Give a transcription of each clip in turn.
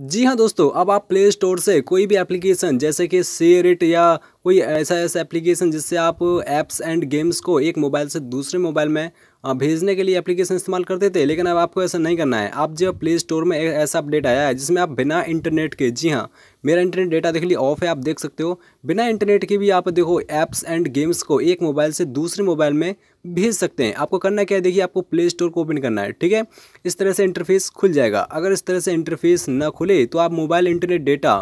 जी हाँ दोस्तों अब आप प्ले स्टोर से कोई भी एप्लीकेशन जैसे कि शेयर इट या कोई ऐसा ऐसा एप्लीकेशन जिससे आप ऐप्स एंड गेम्स को एक मोबाइल से दूसरे मोबाइल में हाँ, भेजने के लिए एप्लीकेशन इस्तेमाल करते थे लेकिन अब आपको ऐसा नहीं करना है आप जो प्ले स्टोर में ऐसा अपडेट आया है जिसमें आप बिना इंटरनेट के जी हाँ मेरा इंटरनेट डेटा देख लिए ऑफ है आप देख सकते हो बिना इंटरनेट के भी आप देखो ऐप्स एंड गेम्स को एक मोबाइल से दूसरे मोबाइल में भेज सकते हैं आपको करना क्या है देखिए आपको प्ले स्टोर को ओपन करना है ठीक है इस तरह से इंटरफेस खुल जाएगा अगर इस तरह से इंटरफेस ना खुले तो आप मोबाइल इंटरनेट डेटा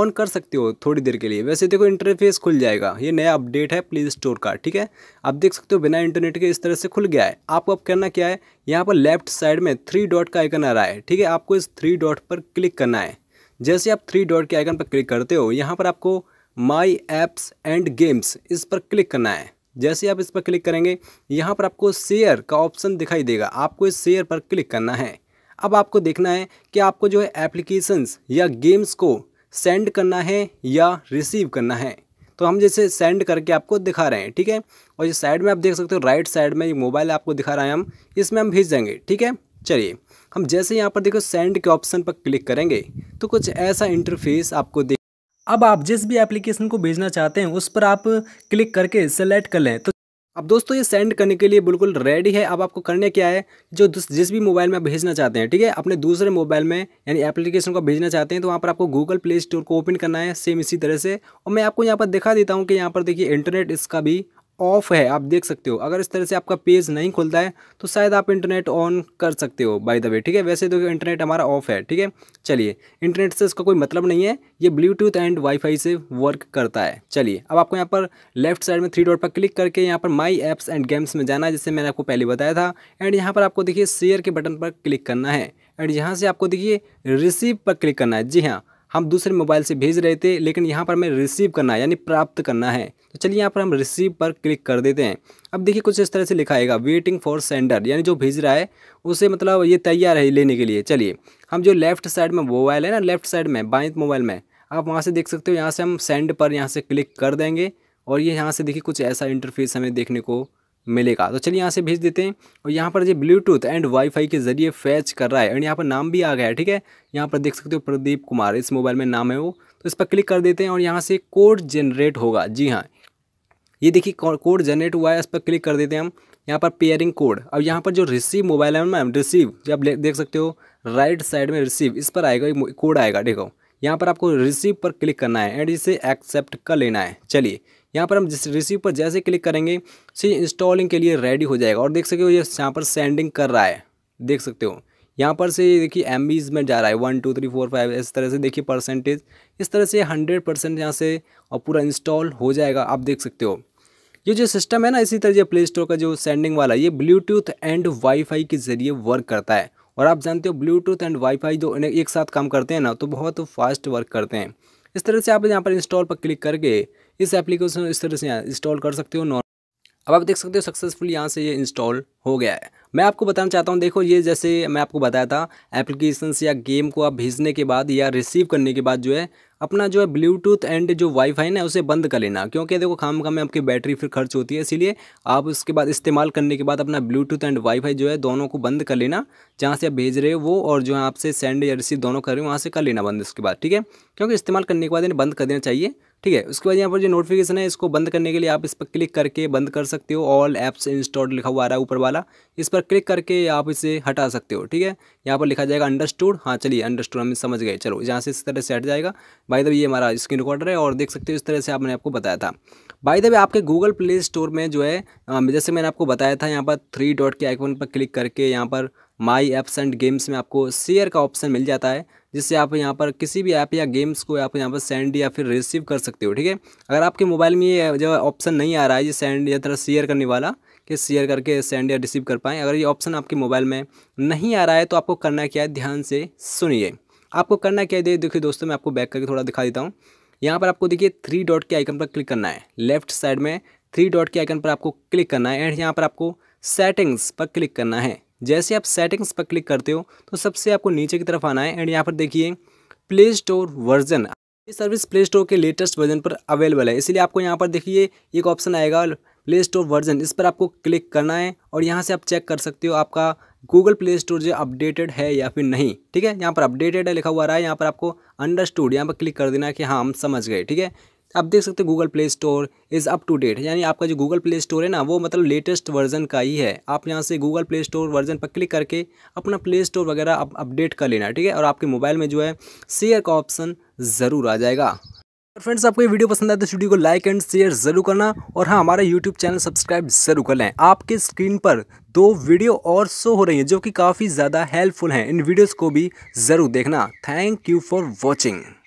ऑन कर सकते हो थोड़ी देर के लिए वैसे देखो इंटरफेस खुल जाएगा ये नया अपडेट है प्ले स्टोर का ठीक है आप देख सकते हो बिना इंटरनेट के इस तरह से खुल गया है आपको अब करना क्या है यहाँ पर लेफ्ट साइड में थ्री डॉट का आइकन आ रहा है ठीक है आपको इस थ्री डॉट पर क्लिक करना है जैसे आप थ्री डॉट के आइकन पर क्लिक करते हो यहाँ पर आपको माई ऐप्स एंड गेम्स इस पर क्लिक करना है जैसे आप इस पर क्लिक करेंगे यहाँ पर आपको शेयर का ऑप्शन दिखाई देगा आपको इस शेयर पर क्लिक करना है अब आपको देखना है कि आपको जो है एप्लीकेशंस या गेम्स को सेंड करना है या रिसीव करना है तो हम जैसे सेंड करके आपको दिखा रहे हैं ठीक है और ये साइड में आप देख सकते हो राइट साइड में ये मोबाइल आपको दिखा रहे हैं हम इसमें हम भेज देंगे ठीक है चलिए हम जैसे यहाँ पर देखो सेंड के ऑप्शन पर क्लिक करेंगे तो कुछ ऐसा इंटरफेस आपको देख अब आप जिस भी एप्लीकेशन को भेजना चाहते हैं उस पर आप क्लिक करके सेलेक्ट कर लें तो अब दोस्तों ये सेंड करने के लिए बिल्कुल रेडी है अब आपको करने क्या है जो जिस भी मोबाइल में आप भेजना चाहते हैं ठीक है अपने दूसरे मोबाइल में यानी एप्लीकेशन को भेजना चाहते हैं तो वहाँ पर आपको गूगल प्ले स्टोर को ओपन करना है सेम इसी तरह से और मैं आपको यहाँ पर दिखा देता हूँ कि यहाँ पर देखिए इंटरनेट इसका भी ऑफ है आप देख सकते हो अगर इस तरह से आपका पेज नहीं खुलता है तो शायद आप इंटरनेट ऑन कर सकते हो बाय द वे ठीक है वैसे तो इंटरनेट हमारा ऑफ है ठीक है चलिए इंटरनेट से इसका कोई मतलब नहीं है ये ब्लूटूथ एंड वाईफाई से वर्क करता है चलिए अब आपको यहाँ पर लेफ्ट साइड में थ्री डॉट पर क्लिक करके यहाँ पर माई एप्स एंड गेम्स में जाना है जिससे मैंने आपको पहले बताया था एंड यहाँ पर आपको देखिए शेयर के बटन पर क्लिक करना है एंड यहाँ से आपको देखिए रिसीव पर क्लिक करना है जी हाँ हम दूसरे मोबाइल से भेज रहे थे लेकिन यहाँ पर हमें रिसीव करना है यानी प्राप्त करना है तो चलिए यहाँ पर हम रिसीव पर क्लिक कर देते हैं अब देखिए कुछ इस तरह से लिखा आएगा वेटिंग फॉर सेंडर यानी जो भेज रहा है उसे मतलब ये तैयार है लेने के लिए चलिए हम जो लेफ्ट साइड में मोबाइल है ना लेफ्ट साइड में बाइंत मोबाइल में आप वहाँ से देख सकते हो यहाँ से हम सेंड पर यहाँ से क्लिक कर देंगे और ये यहाँ से देखिए कुछ ऐसा इंटरफेस हमें देखने को मिलेगा तो चलिए यहाँ से भेज देते हैं और यहाँ पर ये ब्लूटूथ एंड वाईफाई के ज़रिए फैच कर रहा है एंड यहाँ पर नाम भी आ गया है ठीक है यहाँ पर देख सकते हो प्रदीप कुमार इस मोबाइल में नाम है वो तो इस पर क्लिक कर देते हैं और यहाँ से कोड जनरेट होगा जी हाँ ये देखिए कोड जनरेट हुआ है इस पर क्लिक कर देते हैं हम यहाँ पर पेयरिंग कोड अब यहाँ पर जो रिसीव मोबाइल है मैम रिसीव जो आप देख सकते हो राइट साइड में रिसीव इस पर आएगा कोड आएगा देखो यहाँ पर आपको रिसीव पर क्लिक करना है एंड इसे एक्सेप्ट कर लेना है चलिए यहाँ पर हम जिस रिसीव पर जैसे क्लिक करेंगे से इंस्टॉलिंग के लिए रेडी हो जाएगा और देख सकते हो ये यहाँ पर सेंडिंग कर रहा है देख सकते हो यहाँ पर से देखिए एम में जा रहा है one two three four five इस तरह से देखिए परसेंटेज इस तरह से हंड्रेड परसेंट यहाँ से और पूरा इंस्टॉल हो जाएगा आप देख सकते हो ये जो सिस्टम है ना इसी तरह प्ले स्टोर का जो सेंडिंग वाला ये ब्लूटूथ एंड वाईफाई के ज़रिए वर्क करता है और आप जानते हो ब्लूटूथ एंड वाईफाई जो इन्हें एक साथ काम करते हैं ना तो बहुत फास्ट वर्क करते हैं इस तरह से आप यहाँ पर इंस्टॉल पर क्लिक करके इस एप्लीकेशन इस तरह से इंस्टॉल कर सकते हो अब आप देख सकते हो सक्सेसफुल यहाँ से ये इंस्टॉल हो गया है मैं आपको बताना चाहता हूँ देखो ये जैसे मैं आपको बताया था एप्लीकेशंस या गेम को आप भेजने के बाद या रिसीव करने के बाद जो है अपना जो है ब्लूटूथ एंड जो वाईफाई ना उसे बंद कर लेना क्योंकि देखो खाम खाम में आपकी बैटरी फिर खर्च होती है इसीलिए आप उसके बाद इस्तेमाल करने के बाद अपना ब्लूटूथ एंड वाईफाई जो है दोनों को बंद कर लेना जहाँ से आप भेज रहे हो वो और जो है आपसे सेंड या रिसीव दोनों कर रहे हो वहाँ से कर लेना बंद उसके बाद ठीक है क्योंकि इस्तेमाल करने के बाद इन्हें बंद कर देना चाहिए ठीक है उसके बाद यहाँ पर जो नोटिफिकेशन है इसको बंद करने के लिए आप इस पर क्लिक करके बंद कर सकते हो ऑल ऐप्स इंस्टॉल लिखा हुआ आ रहा है ऊपर वाला वाला इस पर क्लिक करके आप इसे हटा सकते हो ठीक है यहाँ पर लिखा जाएगा अंडरस्टूड हाँ चलिए अंडरस्टूड हम समझ गए चलो यहाँ से इस तरह से हट जाएगा बाई द ये हमारा स्क्रीन रिकॉर्डर है और देख सकते हो इस तरह से आपने आपको बताया था बाई द आपके गूगल प्ले स्टोर में जो है जैसे मैंने आपको बताया था यहाँ पर थ्री डॉट के आइकॉन पर क्लिक करके यहाँ पर माई एप्स एंड गेम्स में आपको शेयर का ऑप्शन मिल जाता है जिससे आप यहाँ पर किसी भी ऐप या गेम्स को आप यहाँ पर सेंड या फिर रिसीव कर सकते हो ठीक है अगर आपके मोबाइल में ये जो ऑप्शन नहीं आ रहा है ये सेंड या तरह शेयर करने वाला कि शेयर करके सेंड या रिसीव कर पाएँ अगर ये ऑप्शन आपके मोबाइल में नहीं आ रहा है तो आपको करना क्या है ध्यान से सुनिए आपको करना क्या है देखिए दोस्तों मैं आपको बैक करके थोड़ा दिखा देता हूँ यहाँ पर आपको देखिए थ्री डॉट के आइकन पर क्लिक करना है लेफ्ट साइड में थ्री डॉट के आइकन पर आपको क्लिक करना है एंड यहाँ पर आपको सेटिंग्स पर क्लिक करना है जैसे आप सेटिंग्स पर क्लिक करते हो तो सबसे आपको नीचे की तरफ आना है एंड यहाँ पर देखिए प्ले स्टोर वर्जन ये सर्विस प्ले स्टोर के लेटेस्ट वर्जन पर अवेलेबल है इसलिए आपको यहाँ पर देखिए एक ऑप्शन आएगा प्ले स्टोर वर्जन इस पर आपको क्लिक करना है और यहाँ से आप चेक कर सकते हो आपका गूगल प्ले स्टोर जो अपडेटेड है या फिर नहीं ठीक है यहाँ पर अपडेटेड है लिखा हुआ रहा है यहाँ पर आपको अंडरस्टूड यहाँ पर क्लिक कर देना है कि हाँ हम समझ गए ठीक है आप देख सकते हो Google Play store is up to date यानी आपका जो गूगल प्ले स्टोर है ना वो मतलब लेटेस्ट वर्जन का ही है आप यहाँ से गूगल प्ले स्टोर वर्जन पर क्लिक करके अपना प्ले स्टोर वगैरह अपडेट कर लेना ठीक है और आपके मोबाइल में जो है शेयर का ऑप्शन ज़रूर आ जाएगा फ्रेंड्स आपको ये वीडियो पसंद आए तो वीडियो को लाइक एंड शेयर जरूर करना और हाँ हमारा यूट्यूब चैनल सब्सक्राइब जरूर कर लें आपके स्क्रीन पर दो वीडियो और शो हो रही हैं जो कि काफ़ी ज़्यादा हेल्पफुल हैं इन वीडियोस को भी ज़रूर देखना थैंक यू फॉर वॉचिंग